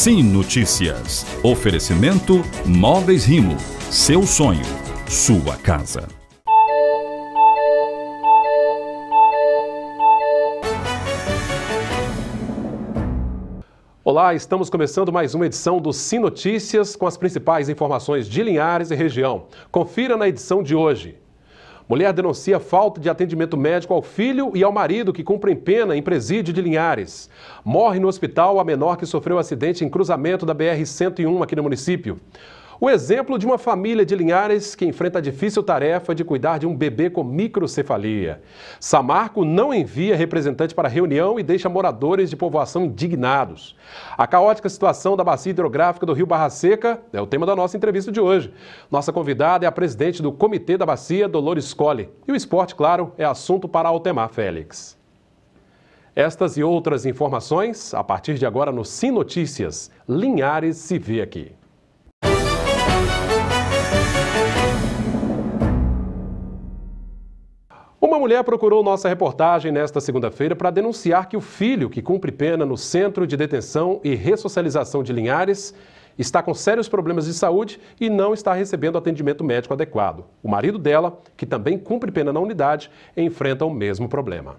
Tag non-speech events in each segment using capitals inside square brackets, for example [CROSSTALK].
Sim Notícias. Oferecimento Móveis Rimo. Seu sonho, sua casa. Olá, estamos começando mais uma edição do Sim Notícias com as principais informações de Linhares e região. Confira na edição de hoje. Mulher denuncia falta de atendimento médico ao filho e ao marido que cumprem pena em presídio de Linhares. Morre no hospital a menor que sofreu acidente em cruzamento da BR-101 aqui no município. O exemplo de uma família de Linhares que enfrenta a difícil tarefa de cuidar de um bebê com microcefalia. Samarco não envia representante para a reunião e deixa moradores de povoação indignados. A caótica situação da bacia hidrográfica do Rio Barra Seca é o tema da nossa entrevista de hoje. Nossa convidada é a presidente do Comitê da Bacia, Dolores Colli. E o esporte, claro, é assunto para Altemar Félix. Estas e outras informações a partir de agora no Sim Notícias. Linhares se vê aqui. mulher procurou nossa reportagem nesta segunda-feira para denunciar que o filho, que cumpre pena no Centro de Detenção e Ressocialização de Linhares, está com sérios problemas de saúde e não está recebendo atendimento médico adequado. O marido dela, que também cumpre pena na unidade, enfrenta o mesmo problema.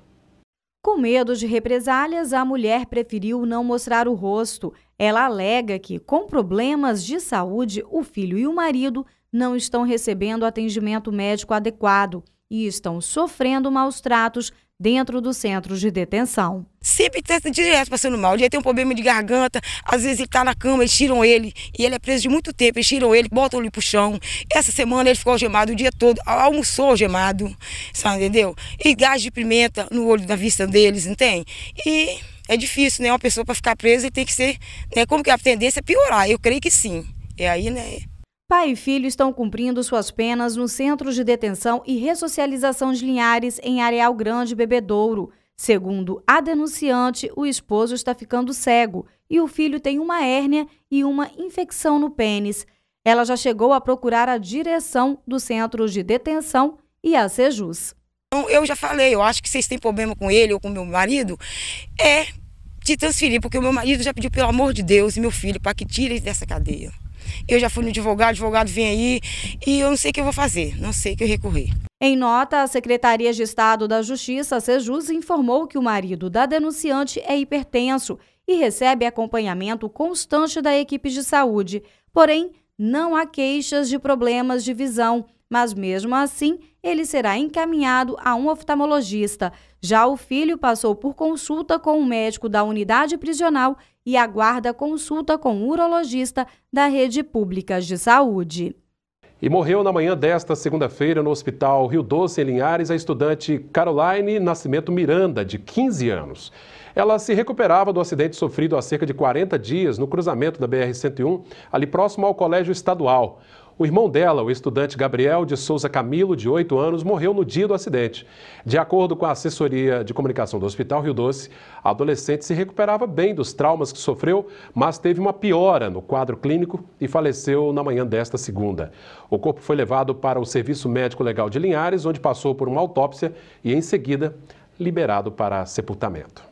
Com medo de represálias, a mulher preferiu não mostrar o rosto. Ela alega que, com problemas de saúde, o filho e o marido não estão recebendo atendimento médico adequado e estão sofrendo maus tratos dentro dos centros de detenção. Sempre está direto passando mal. Ele tem um problema de garganta, às vezes ele está na cama, eles tiram ele, e ele é preso de muito tempo, eles tiram ele, botam ele o chão. Essa semana ele ficou algemado o dia todo, almoçou algemado, sabe, entendeu? E gás de pimenta no olho da vista deles, não tem? E é difícil, né? Uma pessoa para ficar presa tem que ser, né? Como que é a tendência é piorar? Eu creio que sim. E é aí, né? Pai e filho estão cumprindo suas penas no Centro de Detenção e Ressocialização de Linhares, em Areal Grande, Bebedouro. Segundo a denunciante, o esposo está ficando cego e o filho tem uma hérnia e uma infecção no pênis. Ela já chegou a procurar a direção do Centro de Detenção e a Sejus. Então, eu já falei, eu acho que vocês têm problema com ele ou com meu marido. É, te transferir, porque o meu marido já pediu, pelo amor de Deus, e meu filho, para que tirem dessa cadeia. Eu já fui no advogado, advogado vem aí e eu não sei o que eu vou fazer, não sei o que eu recorrer. Em nota, a Secretaria de Estado da Justiça, Sejus, informou que o marido da denunciante é hipertenso e recebe acompanhamento constante da equipe de saúde. Porém, não há queixas de problemas de visão, mas mesmo assim, ele será encaminhado a um oftalmologista. Já o filho passou por consulta com o um médico da unidade prisional e aguarda consulta com o urologista da rede pública de saúde. E morreu na manhã desta segunda-feira no Hospital Rio Doce, em Linhares, a estudante Caroline Nascimento Miranda, de 15 anos. Ela se recuperava do acidente sofrido há cerca de 40 dias no cruzamento da BR-101, ali próximo ao Colégio Estadual. O irmão dela, o estudante Gabriel de Souza Camilo, de 8 anos, morreu no dia do acidente. De acordo com a assessoria de comunicação do Hospital Rio Doce, a adolescente se recuperava bem dos traumas que sofreu, mas teve uma piora no quadro clínico e faleceu na manhã desta segunda. O corpo foi levado para o Serviço Médico Legal de Linhares, onde passou por uma autópsia e, em seguida, liberado para sepultamento.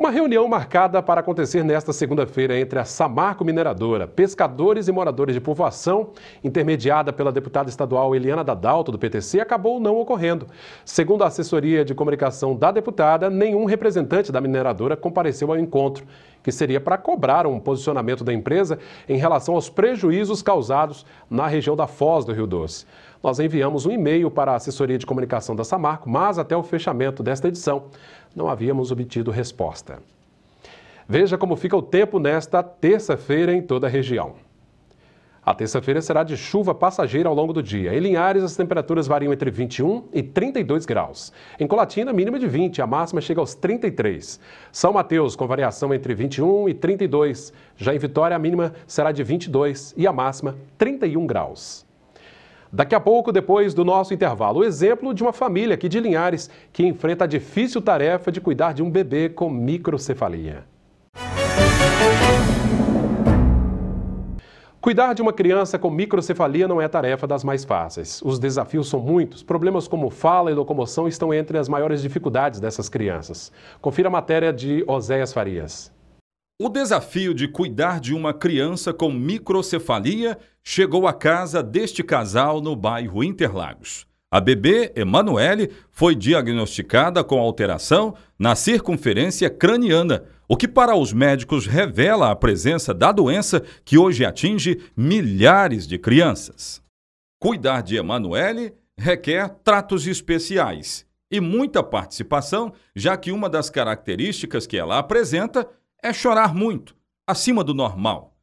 Uma reunião marcada para acontecer nesta segunda-feira entre a Samarco Mineradora, pescadores e moradores de povoação, intermediada pela deputada estadual Eliana Dadalto, do PTC, acabou não ocorrendo. Segundo a assessoria de comunicação da deputada, nenhum representante da mineradora compareceu ao encontro que seria para cobrar um posicionamento da empresa em relação aos prejuízos causados na região da Foz do Rio Doce. Nós enviamos um e-mail para a assessoria de comunicação da Samarco, mas até o fechamento desta edição não havíamos obtido resposta. Veja como fica o tempo nesta terça-feira em toda a região. A terça-feira será de chuva passageira ao longo do dia. Em Linhares, as temperaturas variam entre 21 e 32 graus. Em Colatina, mínima de 20, a máxima chega aos 33. São Mateus, com variação entre 21 e 32. Já em Vitória, a mínima será de 22 e a máxima 31 graus. Daqui a pouco, depois do nosso intervalo, o exemplo de uma família aqui de Linhares que enfrenta a difícil tarefa de cuidar de um bebê com microcefalia. Cuidar de uma criança com microcefalia não é tarefa das mais fáceis. Os desafios são muitos. Problemas como fala e locomoção estão entre as maiores dificuldades dessas crianças. Confira a matéria de Oséias Farias. O desafio de cuidar de uma criança com microcefalia chegou à casa deste casal no bairro Interlagos. A bebê Emanuele foi diagnosticada com alteração na circunferência craniana, o que para os médicos revela a presença da doença que hoje atinge milhares de crianças. Cuidar de Emanuele requer tratos especiais e muita participação, já que uma das características que ela apresenta é chorar muito, acima do normal.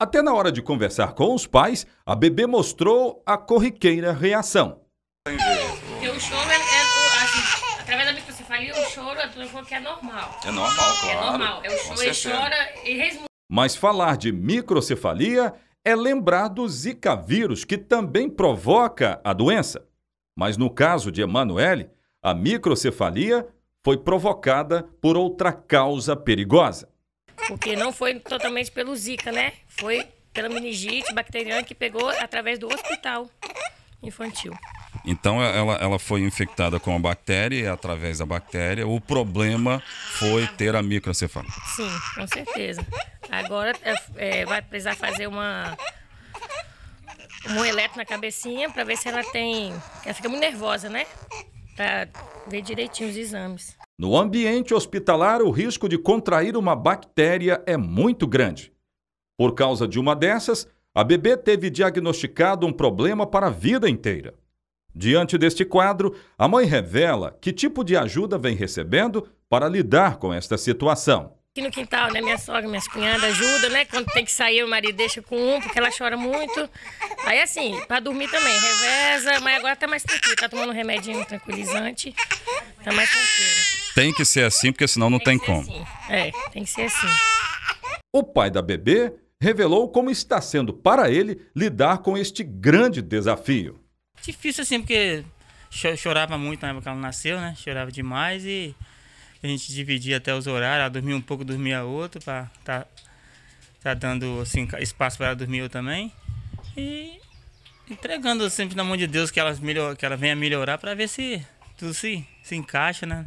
Até na hora de conversar com os pais, a bebê mostrou a corriqueira reação. Porque o choro é, é assim, através da microcefalia, o choro é que é normal. É normal, é claro. É normal. É o choro, ele chora e resmunga. Mas falar de microcefalia é lembrar do Zika vírus, que também provoca a doença. Mas no caso de Emanuele, a microcefalia foi provocada por outra causa perigosa. Porque não foi totalmente pelo Zika, né? Foi pela meningite bacteriana que pegou através do hospital infantil. Então é, ela, ela foi infectada com a bactéria e é através da bactéria o problema foi ter a microcefalia. Sim, com certeza. Agora é, é, vai precisar fazer uma um eletro na cabecinha para ver se ela tem. Ela fica muito nervosa, né? Para ver direitinho os exames. No ambiente hospitalar, o risco de contrair uma bactéria é muito grande. Por causa de uma dessas, a bebê teve diagnosticado um problema para a vida inteira. Diante deste quadro, a mãe revela que tipo de ajuda vem recebendo para lidar com esta situação. Aqui no quintal, né, minha sogra, minhas cunhadas ajudam, né? Quando tem que sair, o marido deixa com um, porque ela chora muito. Aí, assim, para dormir também, reveza, mas agora tá mais tranquilo, tá tomando um remedinho tranquilizante, tá mais tranquilo. Tem que ser assim, porque senão não tem, tem como. Assim. É, tem que ser assim. O pai da bebê revelou como está sendo para ele lidar com este grande desafio difícil assim, porque chorava muito na época que ela nasceu, né? Chorava demais e a gente dividia até os horários, ela dormia um pouco, dormia outro, para tá, tá dando assim, espaço para ela dormir eu também. E entregando sempre na mão de Deus que ela, melhor, que ela venha melhorar para ver se tudo se, se encaixa, né?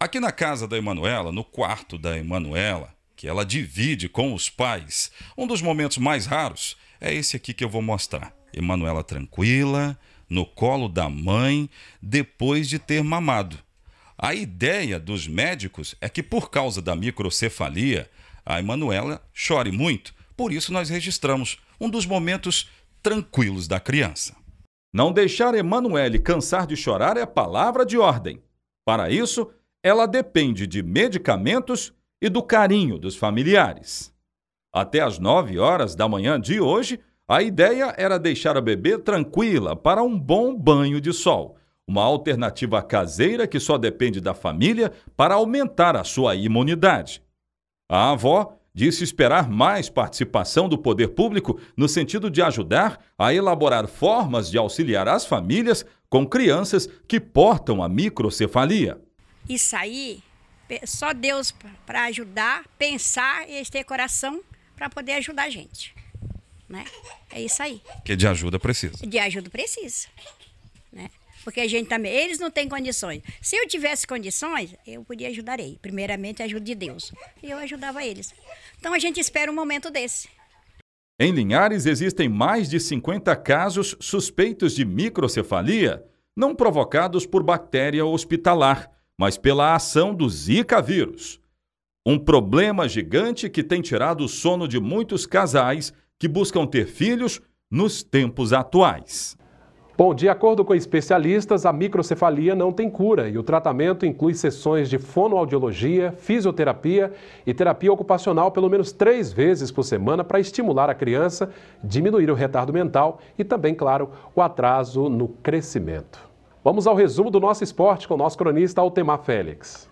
Aqui na casa da Emanuela, no quarto da Emanuela, que ela divide com os pais, um dos momentos mais raros é esse aqui que eu vou mostrar. Emanuela tranquila, no colo da mãe, depois de ter mamado. A ideia dos médicos é que, por causa da microcefalia, a Emanuela chore muito. Por isso, nós registramos um dos momentos tranquilos da criança. Não deixar Emanuele cansar de chorar é palavra de ordem. Para isso, ela depende de medicamentos e do carinho dos familiares. Até às 9 horas da manhã de hoje, a ideia era deixar a bebê tranquila para um bom banho de sol, uma alternativa caseira que só depende da família para aumentar a sua imunidade. A avó disse esperar mais participação do poder público no sentido de ajudar a elaborar formas de auxiliar as famílias com crianças que portam a microcefalia. Isso aí, só Deus para ajudar, pensar e ter coração para poder ajudar a gente né? É isso aí. Que de ajuda precisa. De ajuda precisa, né? Porque a gente também, eles não têm condições. Se eu tivesse condições, eu podia ajudar ele. Primeiramente, ajuda de Deus. E eu ajudava eles. Então a gente espera um momento desse. Em Linhares existem mais de 50 casos suspeitos de microcefalia, não provocados por bactéria hospitalar, mas pela ação do Zika vírus. Um problema gigante que tem tirado o sono de muitos casais que buscam ter filhos nos tempos atuais. Bom, de acordo com especialistas, a microcefalia não tem cura e o tratamento inclui sessões de fonoaudiologia, fisioterapia e terapia ocupacional pelo menos três vezes por semana para estimular a criança, diminuir o retardo mental e também, claro, o atraso no crescimento. Vamos ao resumo do nosso esporte com o nosso cronista Altemar Félix.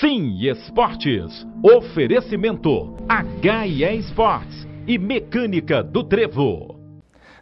Sim, esportes. Oferecimento HIE Esportes e Mecânica do Trevo.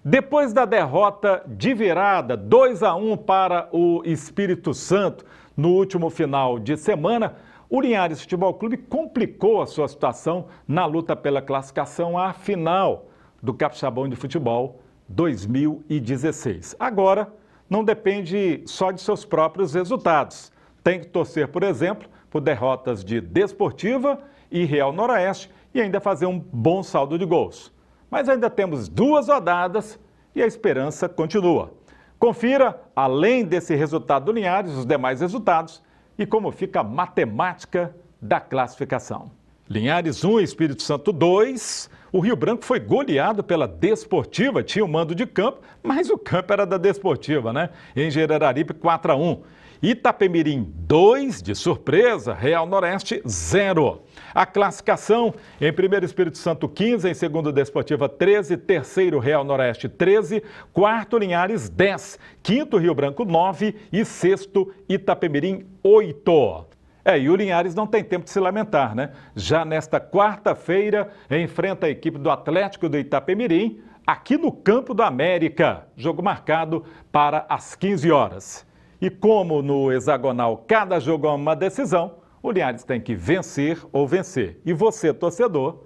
Depois da derrota de virada 2 a 1 para o Espírito Santo no último final de semana, o Linhares Futebol Clube complicou a sua situação na luta pela classificação à final do Capixabão de Futebol 2016. Agora, não depende só de seus próprios resultados. Tem que torcer, por exemplo, por derrotas de Desportiva e Real Noroeste e ainda fazer um bom saldo de gols. Mas ainda temos duas rodadas e a esperança continua. Confira, além desse resultado do Linhares, os demais resultados e como fica a matemática da classificação. Linhares 1, Espírito Santo 2. O Rio Branco foi goleado pela Desportiva, tinha o um mando de campo, mas o campo era da Desportiva, né? Em Gerararipe 4 a 1. Itapemirim 2, de surpresa, Real Noroeste 0. A classificação, em primeiro Espírito Santo 15, em segundo Desportiva 13, terceiro Real Noroeste 13, quarto Linhares 10, quinto Rio Branco 9 e sexto Itapemirim 8. É, e o Linhares não tem tempo de se lamentar, né? Já nesta quarta-feira, enfrenta a equipe do Atlético do Itapemirim, aqui no Campo do América. Jogo marcado para as 15 horas. E como no hexagonal cada jogo é uma decisão, o Linhares tem que vencer ou vencer. E você, torcedor,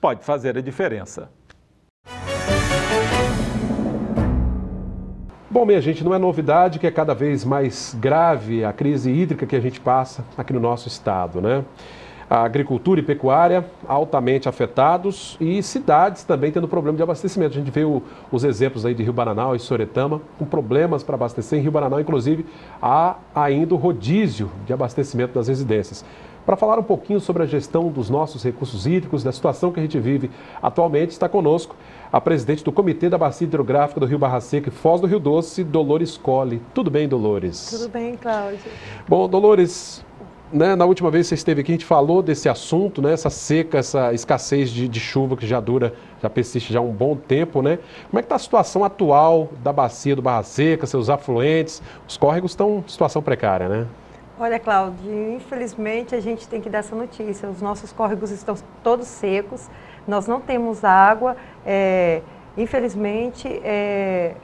pode fazer a diferença. Bom, minha gente, não é novidade que é cada vez mais grave a crise hídrica que a gente passa aqui no nosso estado, né? a agricultura e pecuária altamente afetados e cidades também tendo problema de abastecimento. A gente vê o, os exemplos aí de Rio Bananal e Soretama com problemas para abastecer. Em Rio Bananal, inclusive, há ainda o rodízio de abastecimento das residências. Para falar um pouquinho sobre a gestão dos nossos recursos hídricos, da situação que a gente vive atualmente, está conosco a presidente do Comitê da Bacia Hidrográfica do Rio Barra Seca e Foz do Rio Doce, Dolores Colli. Tudo bem, Dolores? Tudo bem, Cláudio. Bom, Dolores, né, na última vez que você esteve aqui, a gente falou desse assunto, né, essa seca, essa escassez de, de chuva que já dura, já persiste já há um bom tempo. Né? Como é que está a situação atual da bacia do Barra Seca, seus afluentes? Os córregos estão em situação precária, né? Olha, Cláudio, infelizmente a gente tem que dar essa notícia. Os nossos córregos estão todos secos, nós não temos água. É, infelizmente, é,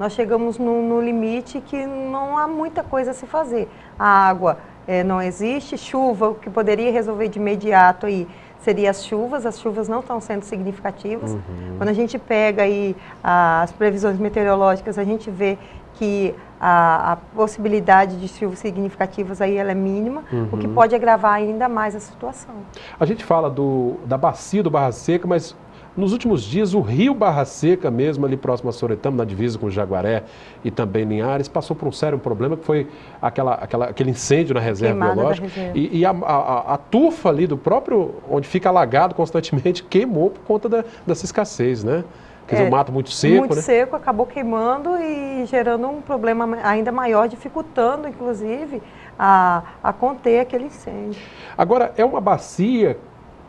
nós chegamos no, no limite que não há muita coisa a se fazer. A água é, não existe. Chuva, o que poderia resolver de imediato aí seria as chuvas. As chuvas não estão sendo significativas. Uhum. Quando a gente pega aí as previsões meteorológicas, a gente vê que a, a, possibilidade de chuvas significativas aí ela é mínima, uhum. o que uhum. pode agravar ainda mais a situação. A gente fala do, da bacia do Barra Seca, mas nos últimos dias, o rio Barra Seca, mesmo ali próximo a Soretama, na divisa com Jaguaré e também Linhares, passou por um sério problema, que foi aquela, aquela aquele incêndio na reserva Queimada biológica. Reserva. E, e a, a, a, tufa ali do próprio, onde fica alagado constantemente, [LAUGHS] queimou por conta da, dessa escassez, né? Quer dizer, é, o mato muito seco, muito né? seco, acabou queimando e gerando um problema ainda maior, dificultando, inclusive, a, a conter aquele incêndio. Agora, é uma bacia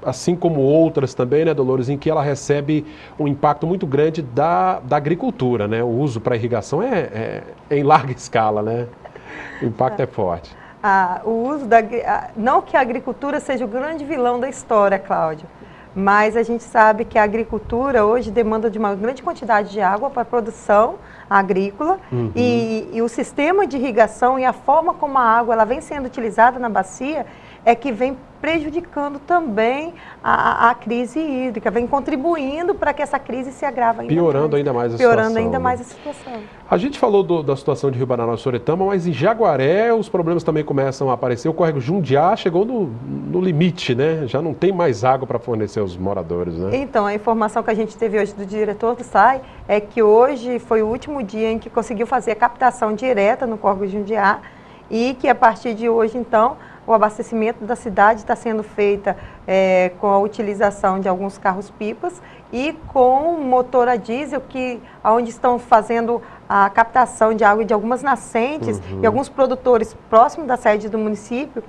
assim como outras também, né, Dolores, em que ela recebe um impacto muito grande da, da agricultura, né? O uso para irrigação é, é, é, em larga [LAUGHS] escala, né? O impacto é, é. forte. Ah, o uso da não que a agricultura seja o grande vilão da história, Cláudio, mas a gente sabe que a agricultura hoje demanda de uma grande quantidade de água para a produção agrícola uhum. e, e o sistema de irrigação e a forma como a água ela vem sendo utilizada na bacia é que vem prejudicando também a, a crise hídrica, vem contribuindo para que essa crise se agrave ainda Piorando mais, ainda mais a piorando situação. ainda né? mais a situação. A gente falou do, da situação de Rio Banana e Soretama, mas em Jaguaré os problemas também começam a aparecer. O córrego Jundiá chegou no, no limite, né? Já não tem mais água para fornecer aos moradores, né? Então, a informação que a gente teve hoje do diretor do SAI é que hoje foi o último dia em que conseguiu fazer a captação direta no córrego Jundiá e que a partir de hoje, então, o abastecimento da cidade está sendo feita é, com a utilização de alguns carros-pipas e com motor a diesel, que, onde estão fazendo a captação de água de algumas nascentes uhum. e alguns produtores próximos da sede do município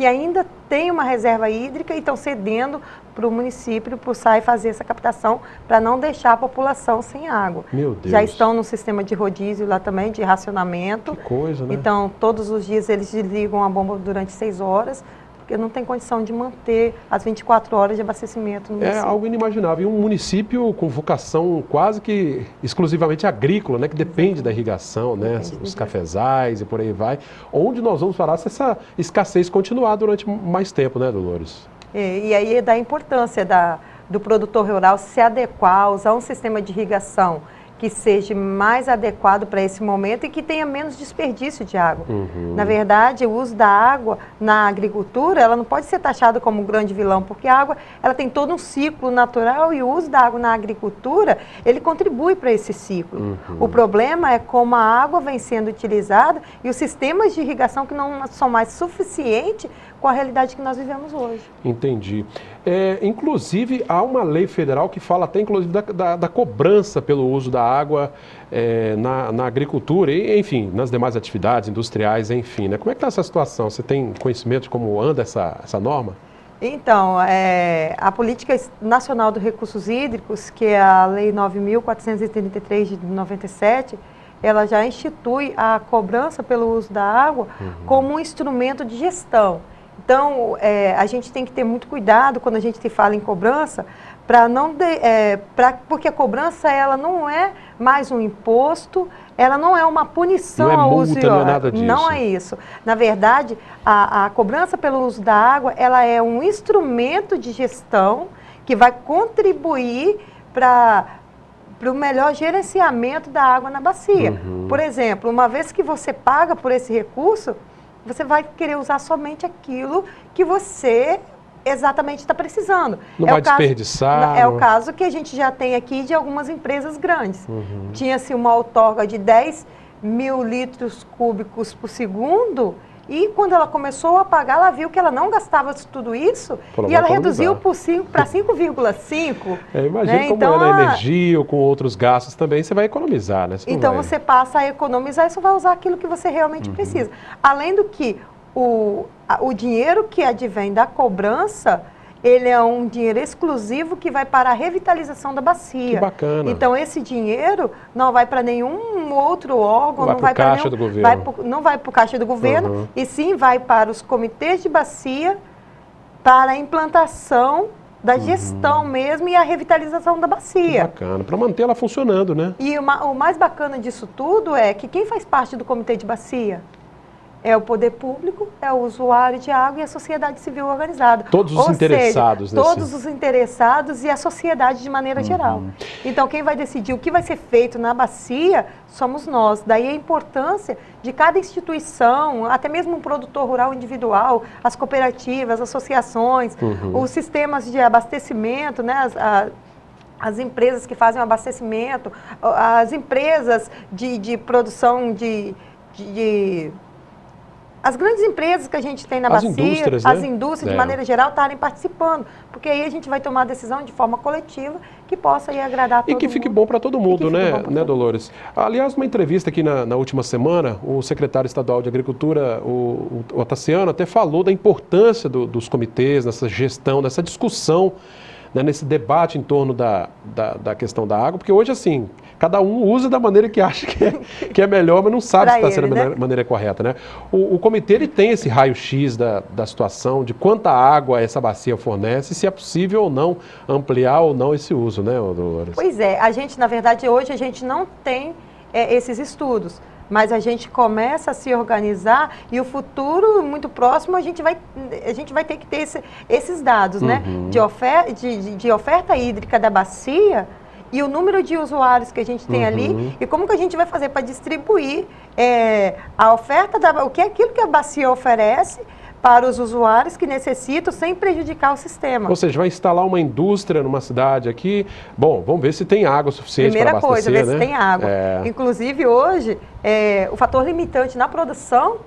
que ainda tem uma reserva hídrica e estão cedendo para o município para o e fazer essa captação para não deixar a população sem água. Meu Deus. Já estão no sistema de rodízio lá também, de racionamento. Que coisa, né? Então, todos os dias eles desligam a bomba durante seis horas porque não tem condição de manter as 24 horas de abastecimento no é município. É algo inimaginável. E um município com vocação quase que exclusivamente agrícola, né, que depende da irrigação, né, depende os cafezais e por aí vai, onde nós vamos falar se essa escassez continuar durante mais tempo, né, Dolores? É, e aí é da importância da, do produtor rural se adequar, usar um sistema de irrigação que seja mais adequado para esse momento e que tenha menos desperdício de água. Uhum. Na verdade, o uso da água na agricultura, ela não pode ser taxada como um grande vilão, porque a água, ela tem todo um ciclo natural e o uso da água na agricultura, ele contribui para esse ciclo. Uhum. O problema é como a água vem sendo utilizada e os sistemas de irrigação que não são mais suficientes com a realidade que nós vivemos hoje. Entendi. É, inclusive, há uma lei federal que fala até, inclusive, da, da, da cobrança pelo uso da água, é, na, na, agricultura e, enfim, nas demais atividades industriais, enfim. Né? Como é que está essa situação? Você tem conhecimento de como anda essa, essa norma? Então, é, a Política Nacional dos Recursos Hídricos, que é a Lei 9.433 de 97, ela já institui a cobrança pelo uso da água uhum. como um instrumento de gestão. Então, é, a gente tem que ter muito cuidado quando a gente fala em cobrança, para não de, é, pra, porque a cobrança ela não é mais um imposto, ela não é uma punição não é ao multa, uso não é nada disso. Não é isso. Na verdade, a, a cobrança pelo uso da água ela é um instrumento de gestão que vai contribuir para para o melhor gerenciamento da água na bacia. Uhum. Por exemplo, uma vez que você paga por esse recurso, você vai querer usar somente aquilo que você exatamente está precisando. Não é vai caso, desperdiçar. É o caso que a gente já tem aqui de algumas empresas grandes. Uhum. Tinha-se uma outorga de 10 mil litros cúbicos por segundo e quando ela começou a pagar, ela viu que ela não gastava tudo isso Pô, e ela reduziu para 5,5. [LAUGHS] é, imagina né? como então, é na energia ou com outros gastos também, você vai economizar, né? Você então vai... É. você passa a economizar e só vai usar aquilo que você realmente uhum. precisa. Além do que, o, o dinheiro que advém da cobrança, ele é um dinheiro exclusivo que vai para a revitalização da bacia. Que bacana. Então esse dinheiro não vai para nenhum outro órgão, vai não, vai caixa do governo. Vai pro, não vai para o caixa do governo, uhum. e sim vai para os comitês de bacia para a implantação da uhum. gestão mesmo e a revitalização da bacia. Que bacana, para manter ela funcionando, né? E uma, o mais bacana disso tudo é que quem faz parte do comitê de bacia? É o poder público, é o usuário de água e a sociedade civil organizada. Todos os Ou interessados. Seja, nesse... Todos os interessados e a sociedade de maneira uhum. geral. Então, quem vai decidir o que vai ser feito na bacia somos nós. Daí a importância de cada instituição, até mesmo um produtor rural individual, as cooperativas, associações, uhum. os sistemas de abastecimento, né, as, a, as empresas que fazem o abastecimento, as empresas de, de produção de, de as grandes empresas que a gente tem na as bacia, indústrias, as né? indústrias, é. de maneira geral, estarem participando, porque aí a gente vai tomar a decisão de forma coletiva que possa ir agradar a todo E que fique né, bom para né, todo mundo, né, né, Dolores? Aliás, uma entrevista aqui na, na, última semana, o secretário estadual de Agricultura, o, o, até falou da importância do, dos comitês, nessa gestão, nessa discussão, né, nesse debate em torno da, da, da questão da água, porque hoje, assim, Cada um usa da maneira que acha que é, que é melhor, mas não sabe se está sendo a né? maneira, correta. Né? O, o comitê ele tem esse raio-x da, da situação, de quanta água essa bacia fornece, se é possível ou não ampliar ou não esse uso, né, Dolores? Pois é, a gente, na verdade, hoje a gente não tem é, esses estudos mas a gente começa a se organizar e o futuro muito próximo a gente vai, a gente vai ter que ter esse, esses dados, né? uhum. né? De, ofer de, de, oferta hídrica da bacia e o número de usuários que a gente tem uhum. ali e como que a gente vai fazer para distribuir é, a oferta, da, o que é aquilo que a bacia oferece para os usuários que necessitam, sem prejudicar o sistema. Ou seja, vai instalar uma indústria numa cidade aqui. Bom, vamos ver se tem água suficiente para abastecer. Primeira coisa, ver né? se tem água. É... Inclusive, hoje, é, o fator limitante na produção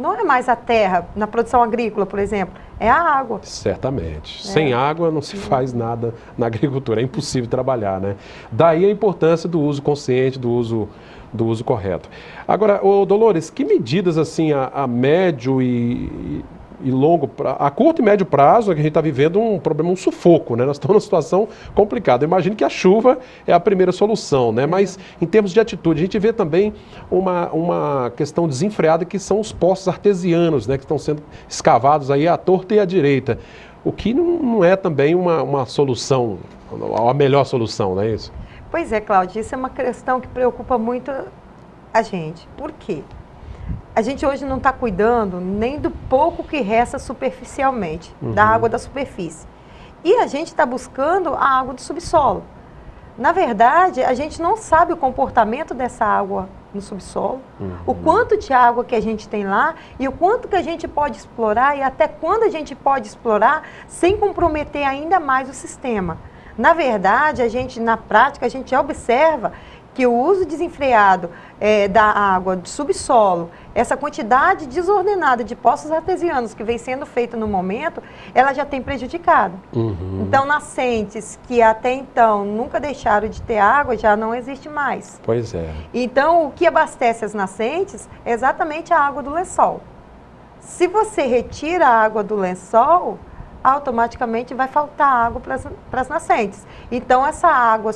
não é mais a terra, na produção agrícola, por exemplo, é a água. Certamente. É. Sem água não se faz nada na agricultura, é impossível trabalhar, né? Daí a importância do uso consciente, do uso do uso correto. Agora, ô Dolores, que medidas assim a, a médio e, e longo pra... a curto e médio prazo, é a gente está vivendo um problema, um sufoco, né? Nós estamos numa situação complicada. imagine imagino que a chuva é a primeira solução, né? É. Mas em termos de atitude, a gente vê também uma, uma questão desenfreada que são os poços artesianos, né? Que estão sendo escavados aí à torta e à direita. O que não, não é também uma, uma solução, a melhor solução, não é isso? Pois é, Cláudia, isso é uma questão que preocupa muito a gente. Por quê? a gente hoje não está cuidando nem do pouco que resta superficialmente, uhum. da água da superfície. E a gente está buscando a água do subsolo. Na verdade, a gente não sabe o comportamento dessa água no subsolo, uhum. o quanto de água que a gente tem lá e o quanto que a gente pode explorar e até quando a gente pode explorar sem comprometer ainda mais o sistema. Na verdade, a gente na prática a gente observa que o uso desenfreado é, da água de subsolo, essa quantidade desordenada de poços artesianos que vem sendo feita no momento, ela já tem prejudicado. Uhum. Então, nascentes que até então nunca deixaram de ter água já não existe mais. Pois é. Então, o que abastece as nascentes é exatamente a água do lençol. Se você retira a água do lençol, automaticamente vai faltar água para as nascentes. Então, essa água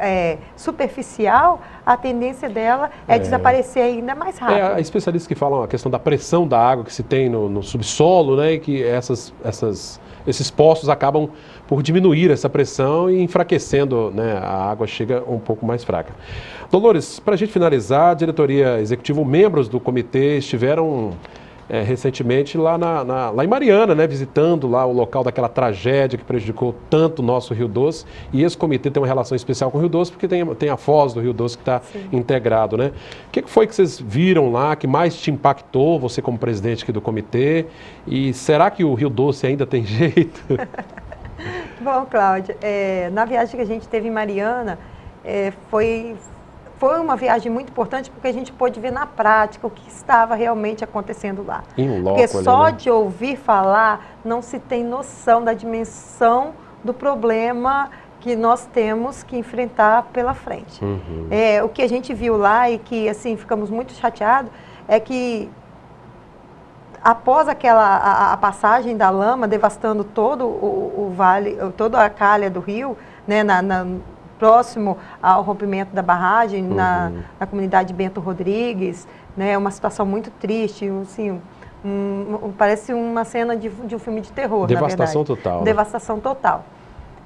é, superficial, a tendência dela é, é, desaparecer ainda mais é, rápido. É, especialistas que falam a questão da pressão da água que se tem no, no subsolo, né, e que essas, essas, esses poços acabam por diminuir essa pressão e enfraquecendo, né, a água chega um pouco mais fraca. Dolores, para a gente finalizar, a diretoria executiva, membros do comitê estiveram é, recentemente lá, na, na, lá em Mariana, né, visitando lá o local daquela tragédia que prejudicou tanto o nosso Rio Doce. E esse comitê tem uma relação especial com o Rio Doce, porque tem, tem a Foz do Rio Doce que está integrado. Né? O que, foi que vocês viram lá que mais te impactou, você como presidente aqui do comitê? E será que o Rio Doce ainda tem [LAUGHS] jeito? Bom, Cláudia, é, na viagem que a gente teve em Mariana, é, foi, foi uma viagem muito importante porque a gente pôde ver na prática o que estava realmente acontecendo lá. Em porque só ali, né? de ouvir falar não se tem noção da dimensão do problema que nós temos que enfrentar pela frente. Uhum. É, o que a gente viu lá e que assim ficamos muito chateados é que após aquela a, a, passagem da lama devastando todo o, o vale, toda a calha do rio, né, na, na, próximo ao rompimento da barragem, uhum. na, na, comunidade Bento Rodrigues. Né? É uma situação muito triste, assim, um, parece uma cena de, de, um filme de terror, Devastação total. Né? Devastação total.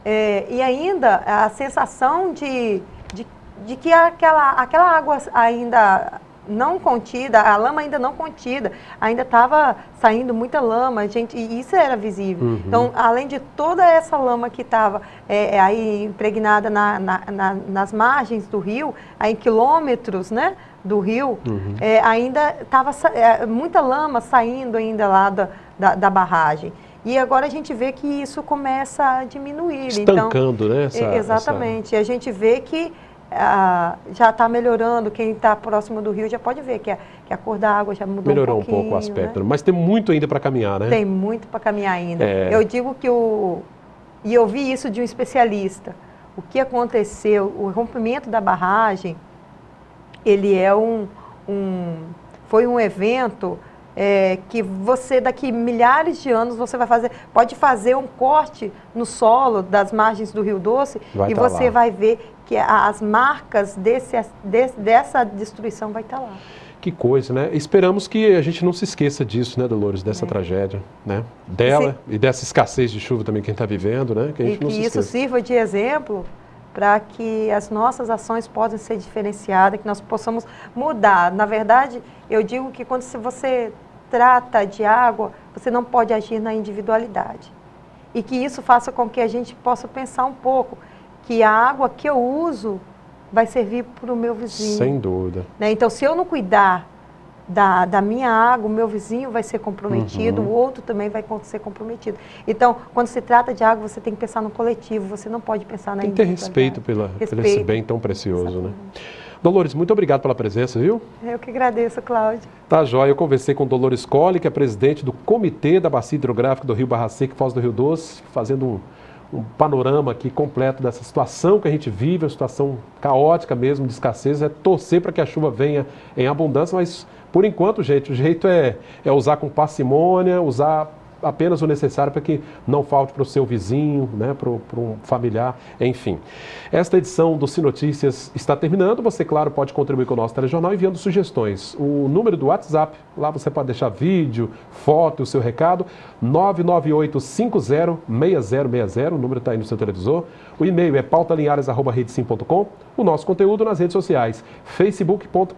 É, e ainda a sensação de, de, de que aquela, aquela água ainda não contida, a lama ainda não contida, ainda estava saindo muita lama, gente, e isso era visível. Uhum. Então, além de toda essa lama que estava é, é, aí impregnada na, na, na, nas margens do rio, aí quilômetros, né, do rio, uhum. é, ainda estava é, muita lama saindo ainda lá da, da, da barragem. E agora a gente vê que isso começa a diminuir. Então Estancando, então, né? Essa, exatamente. Essa... A gente vê que ah, já está melhorando, quem está próximo do rio já pode ver que a, que a cor da água já mudou Melhorou um, um pouco o né? aspecto, né? mas tem muito ainda para caminhar, né? Tem muito para caminhar ainda. É... Eu digo que o... E eu vi isso de um especialista. O que aconteceu, o rompimento da barragem, ele é um, um foi um evento é, que você daqui milhares de anos você vai fazer, pode fazer um corte no solo das margens do Rio Doce vai e tá você lá. vai ver que as marcas desse, dessa destruição vai estar tá lá. Que coisa, né? Esperamos que a gente não se esqueça disso, né, Dolores, dessa é. tragédia, né? Dela e, se... e dessa escassez de chuva também que a gente está vivendo, né? Que e que se isso sirva de exemplo para que as nossas ações possam ser diferenciadas, que nós possamos mudar. Na verdade, eu digo que quando você trata de água, você não pode agir na individualidade. E que isso faça com que a gente possa pensar um pouco que a água que eu uso vai servir para o meu vizinho. Sem dúvida. Né? Então, se eu não cuidar da, da minha água, o meu vizinho vai ser comprometido, uhum. o outro também vai ser comprometido. Então, quando se trata de água, você tem que pensar no coletivo, você não pode pensar na Tem que ter respeito, pela, respeito. por esse bem tão precioso. Né? Exatamente. né? Dolores, muito obrigado pela presença, viu? Eu que agradeço, Cláudio. Tá joia. Eu conversei com Dolores Colli, que é presidente do Comitê da Bacia Hidrográfica do Rio Barra Seca Foz do Rio Doce, fazendo um um panorama aqui completo dessa situação que a gente vive, uma situação caótica mesmo, de escassez, é torcer para que a chuva venha em abundância, mas por enquanto, gente, o jeito é, é usar com parcimônia, usar apenas o necessário para que não falte para o seu vizinho, né, para um familiar, enfim. Esta edição do Sinotícias está terminando. Você, claro, pode contribuir com o nosso telejornal enviando sugestões. O número do WhatsApp, lá você pode deixar vídeo, foto, o seu recado, 998506060, o número está aí no seu televisor. O e-mail é pautalinhares.redesim.com. O nosso conteúdo nas redes sociais, facebook.com.br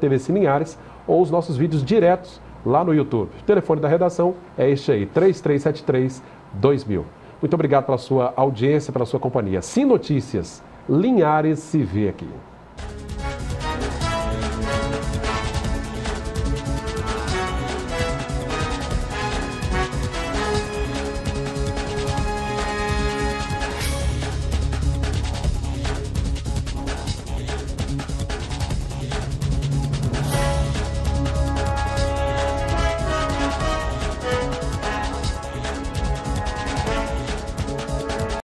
tvclinhares ou os nossos vídeos diretos lá no YouTube. O telefone da redação é este aí, 3373 2000. Muito obrigado pela sua audiência, pela sua companhia. Sim Notícias, Linhares se vê aqui.